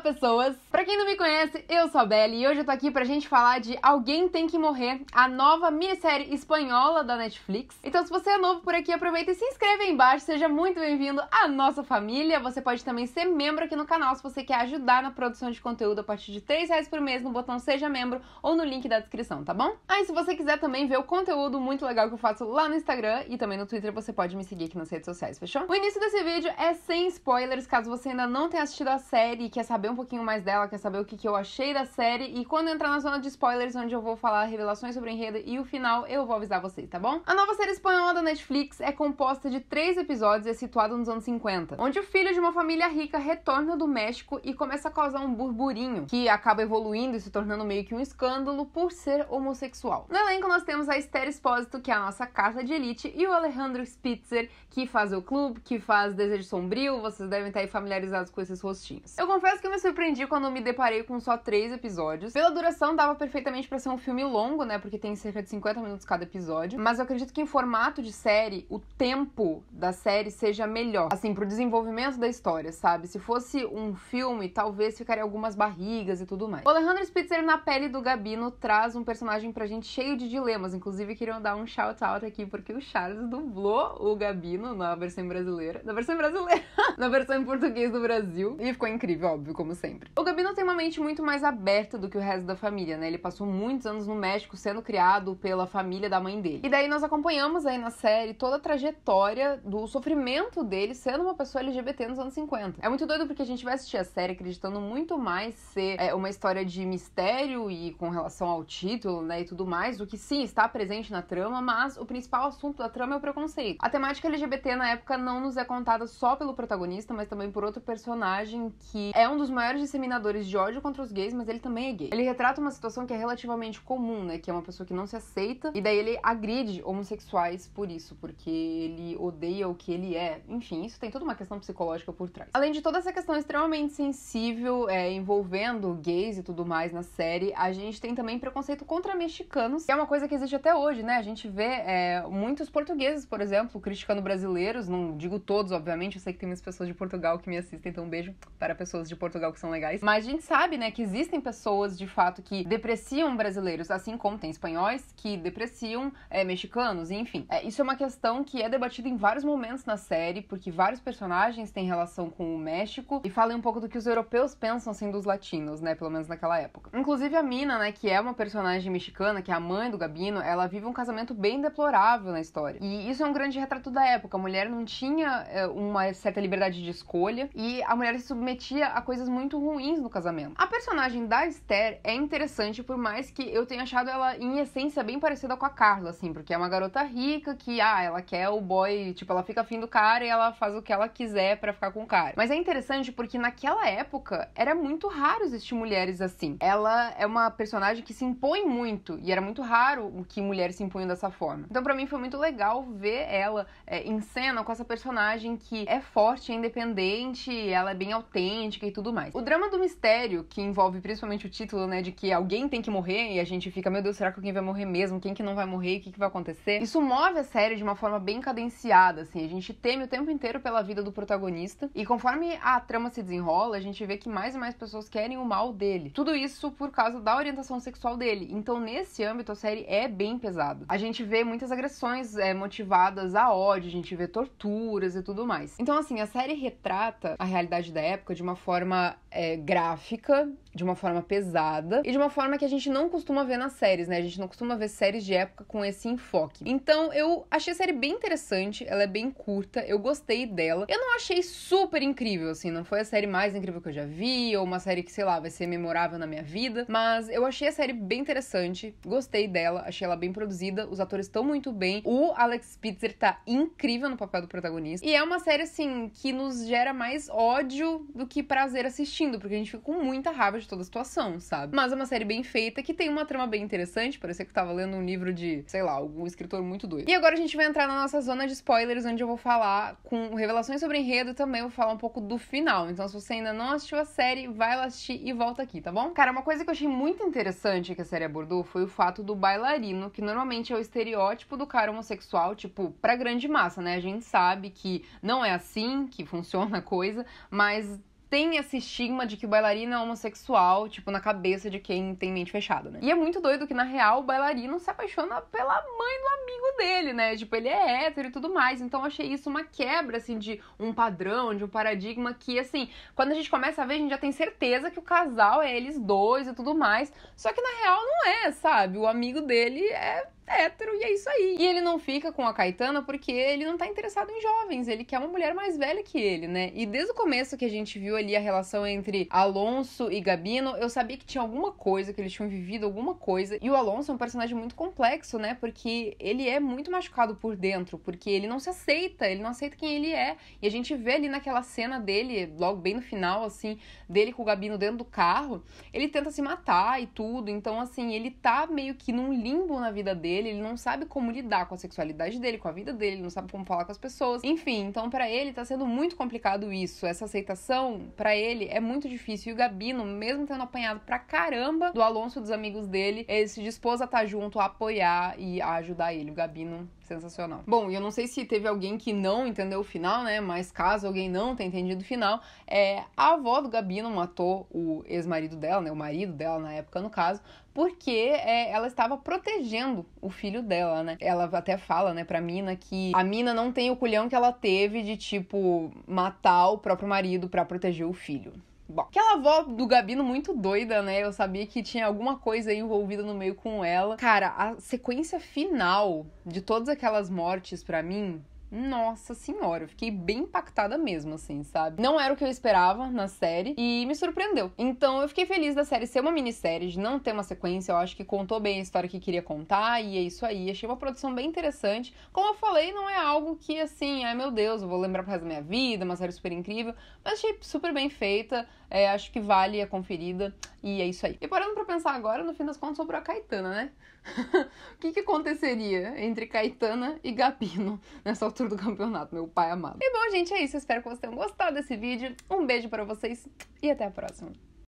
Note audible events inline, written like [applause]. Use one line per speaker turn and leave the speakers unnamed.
pessoas! Para quem não me conhece, eu sou a Belle e hoje eu tô aqui pra gente falar de Alguém Tem Que Morrer, a nova minissérie espanhola da Netflix. Então, se você é novo por aqui, aproveita e se inscreve aí embaixo, seja muito bem-vindo à nossa família. Você pode também ser membro aqui no canal se você quer ajudar na produção de conteúdo a partir de 3 reais por mês no botão Seja Membro ou no link da descrição, tá bom? Aí, ah, se você quiser também ver o conteúdo muito legal que eu faço lá no Instagram e também no Twitter, você pode me seguir aqui nas redes sociais, fechou? O início desse vídeo é sem spoilers, caso você ainda não tenha assistido a série e quer saber saber um pouquinho mais dela, quer saber o que, que eu achei da série. E quando entrar na zona de spoilers, onde eu vou falar revelações sobre o enredo e o final, eu vou avisar vocês, tá bom? A nova série espanhola da Netflix é composta de três episódios e é situada nos anos 50, onde o filho de uma família rica retorna do México e começa a causar um burburinho, que acaba evoluindo e se tornando meio que um escândalo por ser homossexual. No elenco nós temos a Esther Espósito, que é a nossa carta de elite, e o Alejandro Spitzer, que faz o clube, que faz Desejo Sombrio, vocês devem estar aí familiarizados com esses rostinhos. Eu confesso que que me surpreendi quando me deparei com só três episódios. Pela duração, dava perfeitamente para ser um filme longo, né? Porque tem cerca de 50 minutos cada episódio. Mas eu acredito que em formato de série, o tempo da série seja melhor. Assim, pro desenvolvimento da história, sabe? Se fosse um filme, talvez ficaria algumas barrigas e tudo mais. O Alejandro Spitzer, na pele do Gabino, traz um personagem pra gente cheio de dilemas. Inclusive, queriam dar um shout-out aqui, porque o Charles dublou o Gabino na versão brasileira. Na versão brasileira! [laughs] na versão em português do Brasil. E ficou incrível, óbvio como sempre. O Gabino tem uma mente muito mais aberta do que o resto da família, né? Ele passou muitos anos no México sendo criado pela família da mãe dele. E daí nós acompanhamos aí na série toda a trajetória do sofrimento dele sendo uma pessoa LGBT nos anos 50. É muito doido porque a gente vai assistir a série acreditando muito mais ser é, uma história de mistério e com relação ao título, né, e tudo mais, o que sim está presente na trama, mas o principal assunto da trama é o preconceito. A temática LGBT na época não nos é contada só pelo protagonista, mas também por outro personagem que é um dos dos maiores disseminadores de ódio contra os gays, mas ele também é gay. Ele retrata uma situação que é relativamente comum, né? Que é uma pessoa que não se aceita e daí ele agride homossexuais por isso, porque ele odeia o que ele é. Enfim, isso tem toda uma questão psicológica por trás. Além de toda essa questão extremamente sensível é, envolvendo gays e tudo mais na série, a gente tem também preconceito contra mexicanos, que é uma coisa que existe até hoje, né? A gente vê é, muitos portugueses, por exemplo, criticando brasileiros, não digo todos, obviamente, eu sei que tem muitas pessoas de Portugal que me assistem, então um beijo para pessoas de Portugal Portugal que são legais. Mas a gente sabe, né, que existem pessoas de fato que depreciam brasileiros, assim como tem espanhóis que depreciam é, mexicanos, enfim. É, isso é uma questão que é debatida em vários momentos na série, porque vários personagens têm relação com o México e falam um pouco do que os europeus pensam, assim, dos latinos, né, pelo menos naquela época. Inclusive a Mina, né, que é uma personagem mexicana, que é a mãe do Gabino, ela vive um casamento bem deplorável na história. E isso é um grande retrato da época. A mulher não tinha é, uma certa liberdade de escolha e a mulher se submetia a coisas coisas muito ruins no casamento. A personagem da Esther é interessante, por mais que eu tenha achado ela, em essência, bem parecida com a Carla, assim, porque é uma garota rica que, ah, ela quer o boy, tipo, ela fica afim do cara e ela faz o que ela quiser para ficar com o cara. Mas é interessante porque naquela época era muito raro existir mulheres assim. Ela é uma personagem que se impõe muito e era muito raro que mulheres se impunham dessa forma. Então, para mim, foi muito legal ver ela é, em cena com essa personagem que é forte, é independente, ela é bem autêntica e tudo mais mais. O drama do mistério, que envolve principalmente o título, né, de que alguém tem que morrer e a gente fica, meu Deus, será que alguém vai morrer mesmo? Quem que não vai morrer? O que, que vai acontecer? Isso move a série de uma forma bem cadenciada, assim. A gente teme o tempo inteiro pela vida do protagonista e conforme a trama se desenrola, a gente vê que mais e mais pessoas querem o mal dele. Tudo isso por causa da orientação sexual dele. Então, nesse âmbito, a série é bem pesada. A gente vê muitas agressões é, motivadas a ódio, a gente vê torturas e tudo mais. Então, assim, a série retrata a realidade da época de uma forma é, gráfica de uma forma pesada e de uma forma que a gente não costuma ver nas séries, né? A gente não costuma ver séries de época com esse enfoque. Então, eu achei a série bem interessante, ela é bem curta, eu gostei dela. Eu não achei super incrível, assim, não foi a série mais incrível que eu já vi, ou uma série que, sei lá, vai ser memorável na minha vida, mas eu achei a série bem interessante, gostei dela, achei ela bem produzida, os atores estão muito bem, o Alex Spitzer tá incrível no papel do protagonista, e é uma série, assim, que nos gera mais ódio do que prazer assistindo, porque a gente fica com muita raiva de de toda a situação, sabe? Mas é uma série bem feita que tem uma trama bem interessante, parecia que eu tava lendo um livro de, sei lá, algum escritor muito doido. E agora a gente vai entrar na nossa zona de spoilers, onde eu vou falar com revelações sobre enredo e também vou falar um pouco do final. Então, se você ainda não assistiu a série, vai lá assistir e volta aqui, tá bom? Cara, uma coisa que eu achei muito interessante que a série abordou foi o fato do bailarino, que normalmente é o estereótipo do cara homossexual, tipo, pra grande massa, né? A gente sabe que não é assim que funciona a coisa, mas tem esse estigma de que o bailarino é homossexual, tipo, na cabeça de quem tem mente fechada, né? E é muito doido que, na real, o bailarino se apaixona pela mãe do amigo dele, né? Tipo, ele é hétero e tudo mais. Então, eu achei isso uma quebra, assim, de um padrão, de um paradigma que, assim, quando a gente começa a ver, a gente já tem certeza que o casal é eles dois e tudo mais. Só que, na real, não é, sabe? O amigo dele é hétero e é isso aí. E ele não fica com a Caetana porque ele não tá interessado em jovens, ele quer uma mulher mais velha que ele, né? E desde o começo que a gente viu ali a relação entre Alonso e Gabino, eu sabia que tinha alguma coisa, que eles tinham vivido alguma coisa. E o Alonso é um personagem muito complexo, né? Porque ele é muito machucado por dentro, porque ele não se aceita, ele não aceita quem ele é. E a gente vê ali naquela cena dele, logo bem no final, assim, dele com o Gabino dentro do carro, ele tenta se matar e tudo. Então, assim, ele tá meio que num limbo na vida dele dele, ele não sabe como lidar com a sexualidade dele, com a vida dele, ele não sabe como falar com as pessoas. Enfim, então para ele tá sendo muito complicado isso. Essa aceitação para ele é muito difícil. E o Gabino, mesmo tendo apanhado pra caramba do Alonso e dos amigos dele, ele se dispôs a estar tá junto, a apoiar e a ajudar ele. O Gabino Sensacional. Bom, e eu não sei se teve alguém que não entendeu o final, né? Mas caso alguém não tenha entendido o final, é, a avó do Gabino matou o ex-marido dela, né? O marido dela na época, no caso, porque é, ela estava protegendo o filho dela, né? Ela até fala, né, pra Mina que a Mina não tem o culhão que ela teve de, tipo, matar o próprio marido para proteger o filho. Bom, aquela avó do Gabino muito doida, né? Eu sabia que tinha alguma coisa aí envolvida no meio com ela. Cara, a sequência final de todas aquelas mortes para mim nossa senhora, eu fiquei bem impactada mesmo, assim, sabe? Não era o que eu esperava na série e me surpreendeu. Então eu fiquei feliz da série ser uma minissérie, de não ter uma sequência. Eu acho que contou bem a história que queria contar e é isso aí. Achei uma produção bem interessante. Como eu falei, não é algo que, assim, ai meu Deus, eu vou lembrar pro resto da minha vida, uma série super incrível. Mas achei super bem feita. É, acho que vale a conferida e é isso aí. E parando pra pensar agora, no fim das contas sobrou a Caetana, né? [laughs] o que, que aconteceria entre Caetana e Gabino nessa altura do campeonato, meu pai amado? E bom, gente, é isso. espero que vocês tenham gostado desse vídeo. Um beijo para vocês e até a próxima.